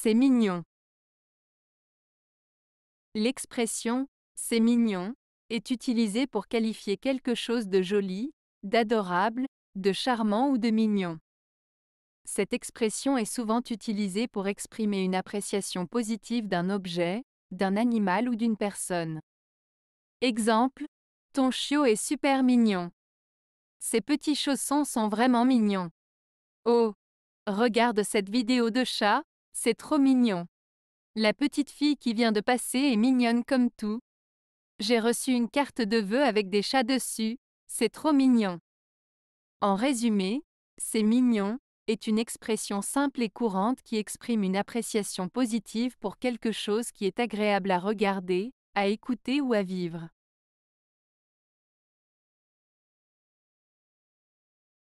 C'est mignon. L'expression c'est mignon est utilisée pour qualifier quelque chose de joli, d'adorable, de charmant ou de mignon. Cette expression est souvent utilisée pour exprimer une appréciation positive d'un objet, d'un animal ou d'une personne. Exemple Ton chiot est super mignon. Ses petits chaussons sont vraiment mignons. Oh Regarde cette vidéo de chat, c'est trop mignon. La petite fille qui vient de passer est mignonne comme tout. J'ai reçu une carte de vœux avec des chats dessus, c'est trop mignon. En résumé, c'est mignon est une expression simple et courante qui exprime une appréciation positive pour quelque chose qui est agréable à regarder, à écouter ou à vivre.